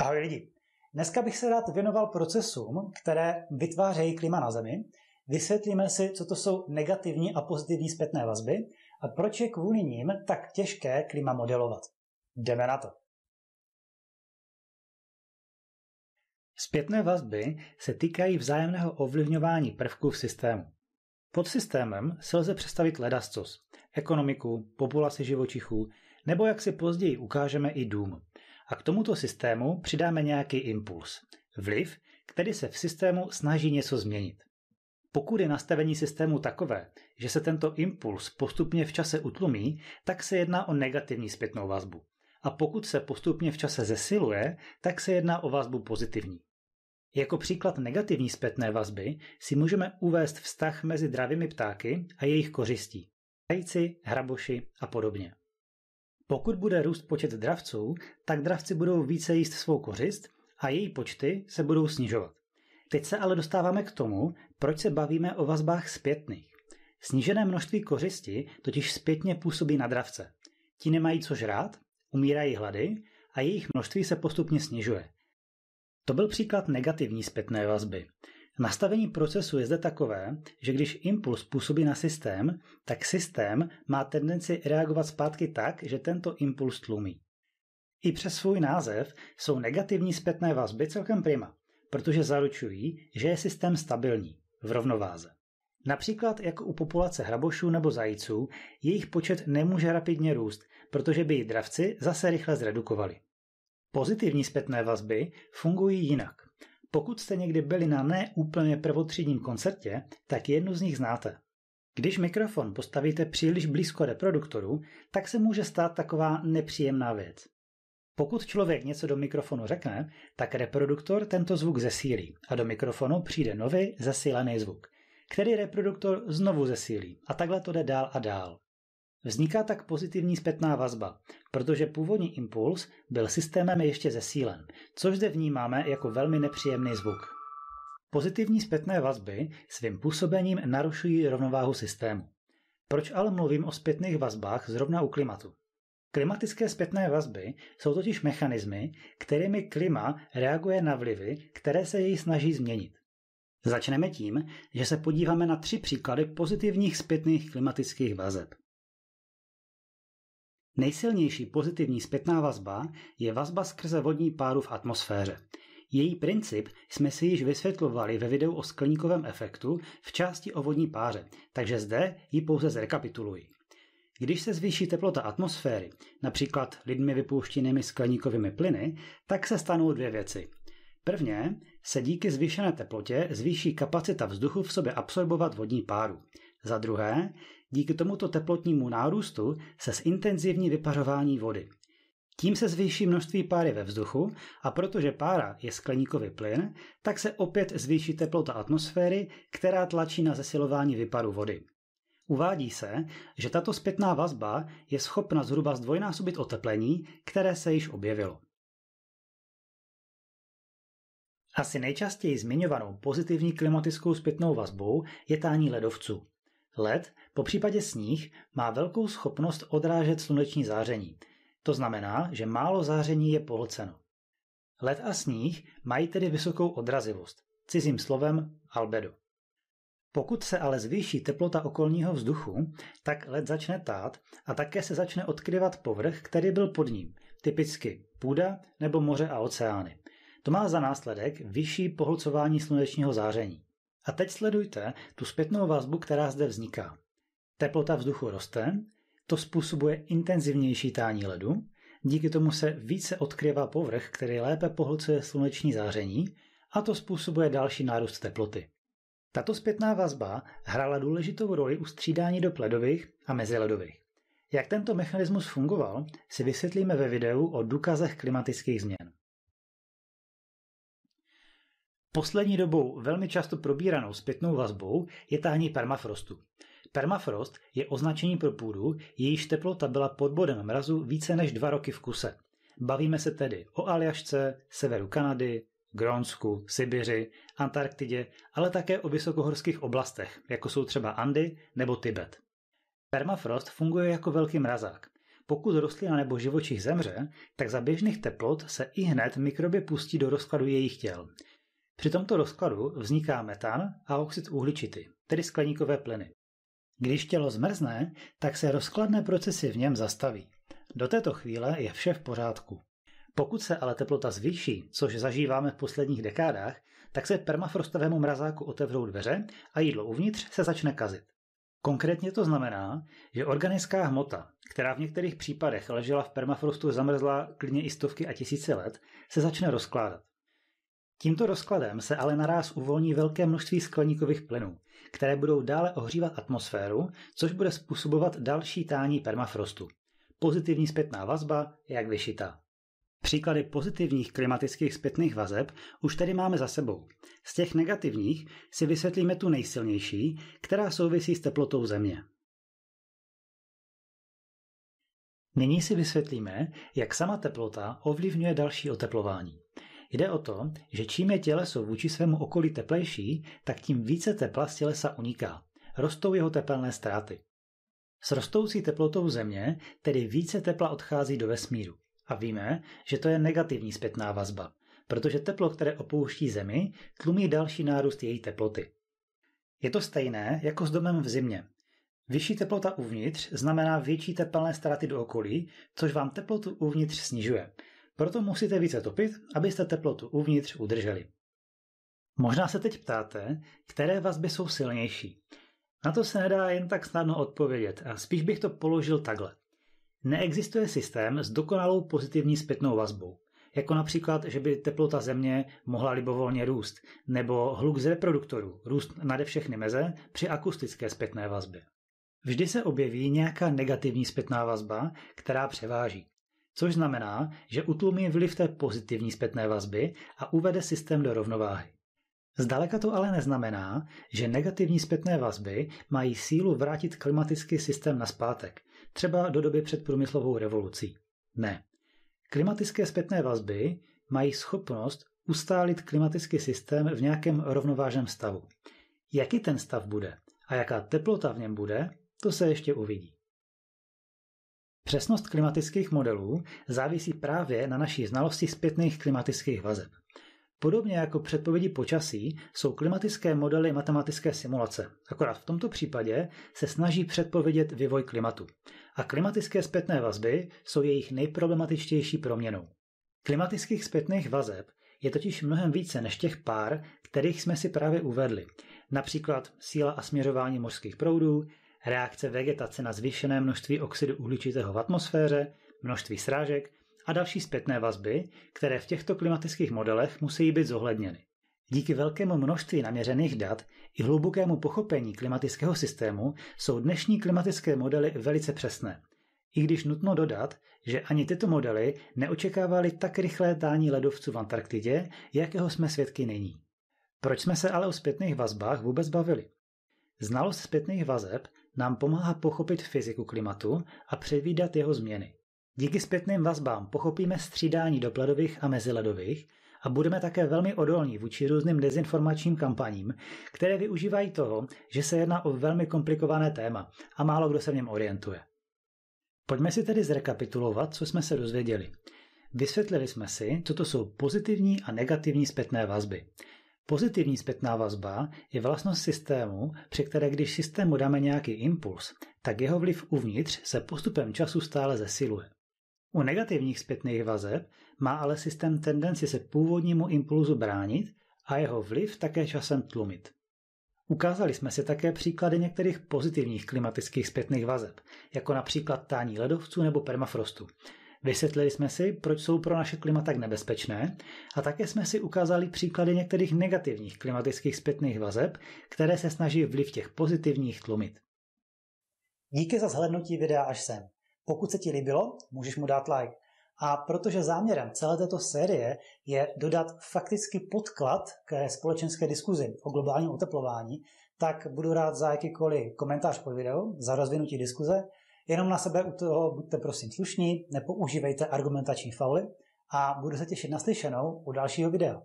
Ahoj lidi. Dneska bych se rád věnoval procesům, které vytvářejí klima na Zemi. Vysvětlíme si, co to jsou negativní a pozitivní zpětné vazby a proč je kvůli ním tak těžké klima modelovat. Jdeme na to. Zpětné vazby se týkají vzájemného ovlivňování prvků v systému. Pod systémem se lze představit ledascos, ekonomiku, populaci živočichů, nebo jak si později ukážeme i dům a k tomuto systému přidáme nějaký impuls, vliv, který se v systému snaží něco změnit. Pokud je nastavení systému takové, že se tento impuls postupně v čase utlumí, tak se jedná o negativní zpětnou vazbu. A pokud se postupně v čase zesiluje, tak se jedná o vazbu pozitivní. Jako příklad negativní zpětné vazby si můžeme uvést vztah mezi dravými ptáky a jejich kořistí. Hajci, hraboši a podobně. Pokud bude růst počet dravců, tak dravci budou více jíst svou kořist a její počty se budou snižovat. Teď se ale dostáváme k tomu, proč se bavíme o vazbách zpětných. Snížené množství kořisti totiž zpětně působí na dravce. Ti nemají co žrát, umírají hlady a jejich množství se postupně snižuje. To byl příklad negativní zpětné vazby. Nastavení procesu je zde takové, že když impuls působí na systém, tak systém má tendenci reagovat zpátky tak, že tento impuls tlumí. I přes svůj název jsou negativní zpětné vazby celkem prima, protože zaručují, že je systém stabilní, v rovnováze. Například jako u populace hrabošů nebo zajíců, jejich počet nemůže rapidně růst, protože by ji dravci zase rychle zredukovali. Pozitivní zpětné vazby fungují jinak. Pokud jste někdy byli na neúplně prvotřídním koncertě, tak jednu z nich znáte. Když mikrofon postavíte příliš blízko reproduktoru, tak se může stát taková nepříjemná věc. Pokud člověk něco do mikrofonu řekne, tak reproduktor tento zvuk zesílí a do mikrofonu přijde nový zesílený zvuk, který reproduktor znovu zesílí a takhle to jde dál a dál. Vzniká tak pozitivní zpětná vazba, protože původní impuls byl systémem ještě zesílen, což zde vnímáme jako velmi nepříjemný zvuk. Pozitivní zpětné vazby svým působením narušují rovnováhu systému. Proč ale mluvím o zpětných vazbách zrovna u klimatu? Klimatické zpětné vazby jsou totiž mechanismy, kterými klima reaguje na vlivy, které se jej snaží změnit. Začneme tím, že se podíváme na tři příklady pozitivních zpětných klimatických vazeb. Nejsilnější pozitivní zpětná vazba je vazba skrze vodní páru v atmosféře. Její princip jsme si již vysvětlovali ve videu o skleníkovém efektu v části o vodní páře, takže zde ji pouze zrekapituluji. Když se zvýší teplota atmosféry, například lidmi vypouštěnými skleníkovými plyny, tak se stanou dvě věci. Prvně se díky zvýšené teplotě zvýší kapacita vzduchu v sobě absorbovat vodní páru. Za druhé, Díky tomuto teplotnímu nárůstu se zintenzivní vypařování vody. Tím se zvýší množství páry ve vzduchu a protože pára je skleníkový plyn, tak se opět zvýší teplota atmosféry, která tlačí na zesilování vyparu vody. Uvádí se, že tato zpětná vazba je schopna zhruba zdvojnásobit oteplení, které se již objevilo. Asi nejčastěji zmiňovanou pozitivní klimatickou zpětnou vazbou je tání ledovců. Led, po případě sníh, má velkou schopnost odrážet sluneční záření. To znamená, že málo záření je pohlceno. Led a sníh mají tedy vysokou odrazivost, cizím slovem albedo. Pokud se ale zvýší teplota okolního vzduchu, tak led začne tát a také se začne odkryvat povrch, který byl pod ním, typicky půda nebo moře a oceány. To má za následek vyšší pohlcování slunečního záření. A teď sledujte tu zpětnou vazbu, která zde vzniká. Teplota vzduchu roste, to způsobuje intenzivnější tání ledu, díky tomu se více odkryvá povrch, který lépe pohlcuje sluneční záření a to způsobuje další nárůst teploty. Tato zpětná vazba hrála důležitou roli u střídání do pledových a meziledových. Jak tento mechanismus fungoval, si vysvětlíme ve videu o důkazech klimatických změn. Poslední dobou velmi často probíranou zpětnou vazbou je tahní permafrostu. Permafrost je označení pro půdu, jejíž teplota byla pod bodem mrazu více než dva roky v kuse. Bavíme se tedy o Aljašce, severu Kanady, Grónsku, Sibiři, Antarktidě, ale také o vysokohorských oblastech, jako jsou třeba Andy nebo Tibet. Permafrost funguje jako velký mrazák. Pokud rostlina nebo živočich zemře, tak za běžných teplot se i hned mikroby pustí do rozkladu jejich těl. Při tomto rozkladu vzniká metan a oxid uhličitý, tedy skleníkové plyny. Když tělo zmrzne, tak se rozkladné procesy v něm zastaví. Do této chvíle je vše v pořádku. Pokud se ale teplota zvýší, což zažíváme v posledních dekádách, tak se permafrostovému mrazáku otevřou dveře a jídlo uvnitř se začne kazit. Konkrétně to znamená, že organická hmota, která v některých případech ležela v permafrostu zamrzlá klidně i stovky a tisíce let, se začne rozkládat. Tímto rozkladem se ale naraz uvolní velké množství skleníkových plynů, které budou dále ohřívat atmosféru, což bude způsobovat další tání permafrostu. Pozitivní zpětná vazba jak vyšitá. Příklady pozitivních klimatických zpětných vazeb už tady máme za sebou. Z těch negativních si vysvětlíme tu nejsilnější, která souvisí s teplotou Země. Nyní si vysvětlíme, jak sama teplota ovlivňuje další oteplování. Jde o to, že čím je těleso vůči svému okolí teplejší, tak tím více tepla z tělesa uniká. Rostou jeho tepelné ztráty. S rostoucí teplotou Země tedy více tepla odchází do vesmíru. A víme, že to je negativní zpětná vazba, protože teplo, které opouští Zemi, tlumí další nárůst její teploty. Je to stejné jako s domem v zimě. Vyšší teplota uvnitř znamená větší tepelné ztráty do okolí, což vám teplotu uvnitř snižuje. Proto musíte více topit, abyste teplotu uvnitř udrželi. Možná se teď ptáte, které vazby jsou silnější. Na to se nedá jen tak snadno odpovědět a spíš bych to položil takhle. Neexistuje systém s dokonalou pozitivní zpětnou vazbou, jako například, že by teplota země mohla libovolně růst, nebo hluk z reproduktorů, růst nade všechny meze při akustické zpětné vazbě. Vždy se objeví nějaká negativní zpětná vazba, která převáží což znamená, že utlumí vliv té pozitivní zpětné vazby a uvede systém do rovnováhy. Zdaleka to ale neznamená, že negativní zpětné vazby mají sílu vrátit klimatický systém na zpátek, třeba do doby před průmyslovou revolucí. Ne. Klimatické zpětné vazby mají schopnost ustálit klimatický systém v nějakém rovnovážném stavu. Jaký ten stav bude a jaká teplota v něm bude, to se ještě uvidí. Přesnost klimatických modelů závisí právě na naší znalosti zpětných klimatických vazeb. Podobně jako předpovědi počasí jsou klimatické modely matematické simulace, akorát v tomto případě se snaží předpovědět vývoj klimatu. A klimatické zpětné vazby jsou jejich nejproblematičtější proměnou. Klimatických zpětných vazeb je totiž mnohem více než těch pár, kterých jsme si právě uvedli. Například síla a směřování mořských proudů, reakce vegetace na zvýšené množství oxidu uhličitého v atmosféře, množství srážek a další zpětné vazby, které v těchto klimatických modelech musí být zohledněny. Díky velkému množství naměřených dat i hlubokému pochopení klimatického systému jsou dnešní klimatické modely velice přesné. I když nutno dodat, že ani tyto modely neočekávaly tak rychlé tání ledovců v Antarktidě, jakého jsme svědky nyní. Proč jsme se ale o zpětných vazbách vůbec bavili? Znalost zpětných vazeb nám pomáhá pochopit fyziku klimatu a předvídat jeho změny. Díky zpětným vazbám pochopíme střídání dopladových a meziledových a budeme také velmi odolní vůči různým dezinformačním kampaním, které využívají toho, že se jedná o velmi komplikované téma a málo kdo se v něm orientuje. Pojďme si tedy zrekapitulovat, co jsme se dozvěděli. Vysvětlili jsme si, co to jsou pozitivní a negativní zpětné vazby. Pozitivní zpětná vazba je vlastnost systému, při které když systému dáme nějaký impuls, tak jeho vliv uvnitř se postupem času stále zesiluje. U negativních zpětných vazeb má ale systém tendenci se původnímu impulzu bránit a jeho vliv také časem tlumit. Ukázali jsme si také příklady některých pozitivních klimatických zpětných vazeb, jako například tání ledovců nebo permafrostu, Vysvětlili jsme si, proč jsou pro naše klima tak nebezpečné a také jsme si ukázali příklady některých negativních klimatických zpětných vazeb, které se snaží vliv těch pozitivních tlumit. Díky za zhlednutí videa až sem. Pokud se ti líbilo, můžeš mu dát like. A protože záměrem celé této série je dodat faktický podklad k společenské diskuzi o globálním oteplování, tak budu rád za jakýkoliv komentář pod videu, za rozvinutí diskuze Jenom na sebe u toho buďte prosím slušní, nepoužívejte argumentační fauly a budu se těšit na slyšenou u dalšího videa.